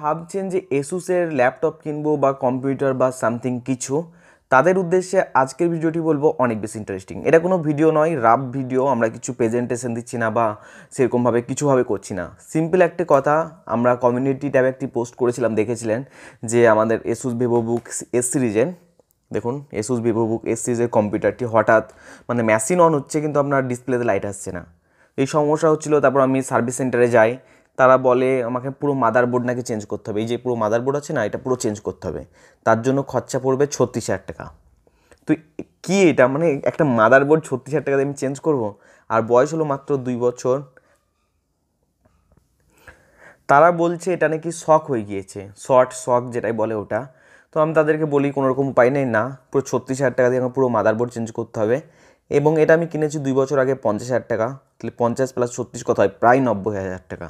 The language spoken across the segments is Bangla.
ভাবছেন যে এসুসের ল্যাপটপ কিনবো বা কম্পিউটার বা সামথিং কিছু তাদের উদ্দেশ্যে আজকের ভিডিওটি বলবো অনেক বেশি ইন্টারেস্টিং এটা কোনো ভিডিও নয় রাব ভিডিও আমরা কিছু প্রেজেন্টেশন দিচ্ছি না বা সেরকমভাবে কিছুভাবে করছি না সিম্পল একটা কথা আমরা কমিউনিটি ট্যাবে একটি পোস্ট করেছিলাম দেখেছিলেন যে আমাদের এসুস ভিভো বুক এস সিরিজের দেখুন এসুস ভিভো বুক এস সিরিজের কম্পিউটারটি হঠাৎ মানে মেশিন অন হচ্ছে কিন্তু আপনার ডিসপ্লেতে লাইট আসছে না এই সমস্যা হচ্ছিলো তারপর আমি সার্ভিস সেন্টারে যাই তারা বলে আমাকে পুরো বোর্ড নাকি চেঞ্জ করতে হবে এই যে পুরো মাদারবোর্ড আছে না এটা পুরো চেঞ্জ করতে হবে তার জন্য খরচা পড়বে ছত্রিশ হাজার টাকা তো কি এটা মানে একটা মাদারবোর্ড ছত্রিশ হাজার টাকা দিয়ে আমি চেঞ্জ করব আর বয়স হলো মাত্র দুই বছর তারা বলছে এটা নাকি শখ হয়ে গিয়েছে শর্ট শখ যেটাই বলে ওটা তো আমি তাদেরকে বলি কোনো রকম উপায় নেই না পুরো ছত্রিশ হাজার টাকা দিয়ে আমাকে পুরো মাদারবোর্ড চেঞ্জ করতে হবে এবং এটা আমি কিনেছি দুই বছর আগে পঞ্চাশ হাজার টাকা তাহলে পঞ্চাশ প্লাস ছত্রিশ কথা হয় প্রায় নব্বই হাজার টাকা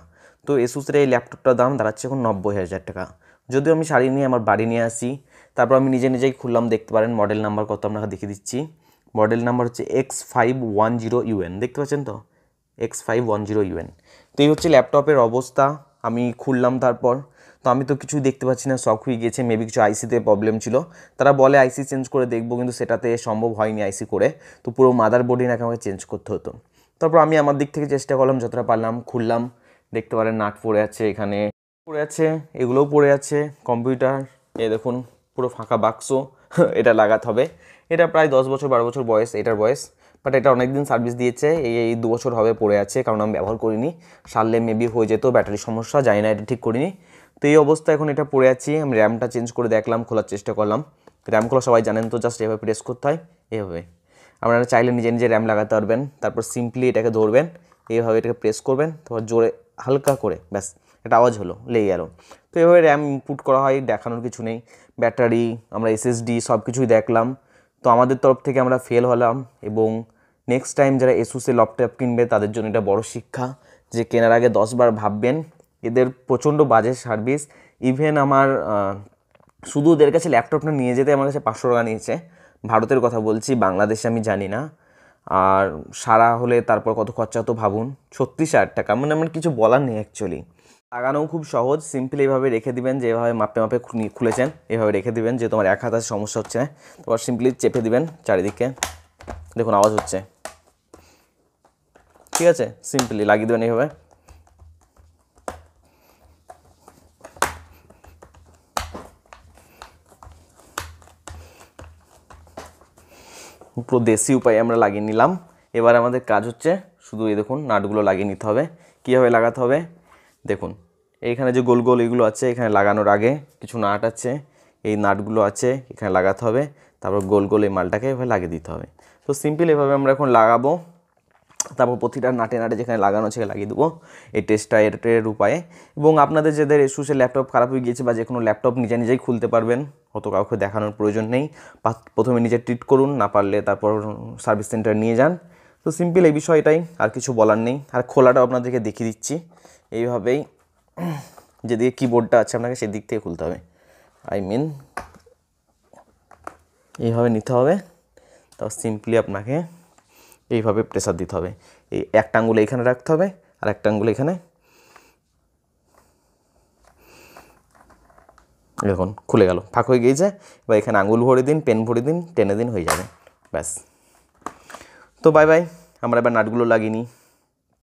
তো এসুসের এই ল্যাপটপটার দাম দাঁড়াচ্ছে এখন নব্বই হাজার টাকা যদিও আমি শাড়ি নিয়ে আমার বাড়ি নিয়ে আসি তারপর আমি নিজে নিজেই খুললাম দেখতে পারেন মডেল নাম্বার কত আপনাকে দেখিয়ে দিচ্ছি মডেল নাম্বার হচ্ছে X five one zero UN দেখতে পাচ্ছেন তো X five one zero UN তো এই হচ্ছে ল্যাপটপের অবস্থা আমি খুললাম তারপর তো আমি তো কিছুই দেখতে পাচ্ছি না শখ হয়ে গিয়েছে মেবি কিছু আইসিতে প্রবলেম ছিল তারা বলে আইসি চেঞ্জ করে দেখবো কিন্তু সেটাতে সম্ভব হয়নি আইসি করে তো পুরো মাদার বোর্ডই নাকি আমাকে চেঞ্জ করতে হতো তারপর আমি আমার দিক থেকে চেষ্টা করলাম যতটা পারলাম খুললাম দেখতে পারেন নাট পড়ে আছে এখানে পড়ে আছে এগুলোও পড়ে আছে কম্পিউটার এ দেখুন পুরো ফাঁকা বাক্স এটা লাগাতে হবে এটা প্রায় দশ বছর বারো বছর বয়স এটার বয়স বাট এটা অনেক দিন সার্ভিস দিয়েছে এই এই দু বছর হবে পড়ে আছে কারণ আমি ব্যবহার করিনি সারলে মেবি হয়ে যেত ব্যাটারি সমস্যা জানি না এটা ঠিক করিনি তো এই অবস্থা এখন এটা পড়ে আছি আমি র্যামটা চেঞ্জ করে দেখলাম খোলার চেষ্টা করলাম র্যাম খোলা সবাই জানেন তো জাস্ট এভাবে প্রেস করতে হয় এভাবে আপনারা চাইলে নিজে নিজে র্যাম লাগাতে পারবেন তারপর সিম্পলি এটাকে ধরবেন এইভাবে এটাকে প্রেস করবেন তারপর জোরে হালকা করে ব্যাস একটা আওয়াজ হলো লেগে গেল তো এভাবে র্যাম ইনপুট করা হয় দেখানোর কিছু নেই ব্যাটারি আমরা এসএসডি সব কিছুই দেখলাম তো আমাদের তরফ থেকে আমরা ফেল হলাম এবং নেক্সট টাইম যারা এসুসে ল্যাপটপ কিনবে তাদের জন্য এটা বড় শিক্ষা যে কেনার আগে দশবার ভাববেন এদের প্রচণ্ড বাজে সার্ভিস ইভেন আমার শুধু ওদের কাছে ল্যাপটপটা নিয়ে যেতে আমার কাছে পাঁচশো টাকা নিয়েছে ভারতের কথা বলছি বাংলাদেশে আমি জানি না আর সারা হলে তারপর কত খরচা তো ভাবুন ছত্রিশ হাজার টাকা মানে আমার কিছু বলার নেই অ্যাকচুয়ালি লাগানোও খুব সহজ সিম্পল এইভাবে রেখে দিবেন যে এভাবে মাপে মাপে খুলেছেন এভাবে রেখে দিবেন যে তোমার এক হাতার সমস্যা হচ্ছে তোমার সিম্পলি চেপে দিবেন চারিদিকে দেখুন আওয়াজ হচ্ছে ঠিক আছে সিম্পলি লাগিয়ে দেবেন এইভাবে পুরো দেশি উপায়ে আমরা লাগিয়ে নিলাম এবার আমাদের কাজ হচ্ছে শুধু এই দেখুন নাটগুলো লাগিয়ে নিতে হবে কীভাবে লাগাতে হবে দেখুন এইখানে যে গোল গোল এগুলো আছে এখানে লাগানোর আগে কিছু নাট আছে এই নাটগুলো আছে এখানে লাগাতে হবে তারপর গোল গোল এই মালটাকে এভাবে লাগিয়ে দিতে হবে তো সিম্পল এভাবে আমরা এখন লাগাবো তারপর প্রতিটা নাটে নাটে যেখানে লাগানো সেখানে লাগিয়ে দেবো এই টেস্টটা এর উপায়ে এবং আপনাদের যাদের এসুসে ল্যাপটপ খারাপ হয়ে গিয়েছে বা যে কোনো ল্যাপটপ নিজে নিজেই খুলতে পারবেন অত কাউকে দেখানোর প্রয়োজন নেই প্রথমে নিজে ট্রিট করুন না পারলে তারপর সার্ভিস সেন্টার নিয়ে যান তো সিম্পল এই বিষয়টাই আর কিছু বলার নেই আর খোলাটাও আপনাদেরকে দেখিয়ে দিচ্ছি এইভাবেই যেদিকে কিবোর্ডটা আছে আপনাকে সেদিক থেকে খুলতে হবে আই মিন এইভাবে নিতে হবে তো সিম্পলি আপনাকে এইভাবে প্রেসার দিতে হবে এই একটা আঙ্গুল এখানে রাখতে হবে আর একটা আঙ্গুল এখানে দেখুন খুলে গেল ফাঁক হয়ে গিয়েছে বা এখানে আঙুল ভরে দিন পেন ভরে দিন টেনে দিন হয়ে যাবে ব্যাস তো বাই বাই আমরা এবার নাটগুলো লাগিয়ে নিই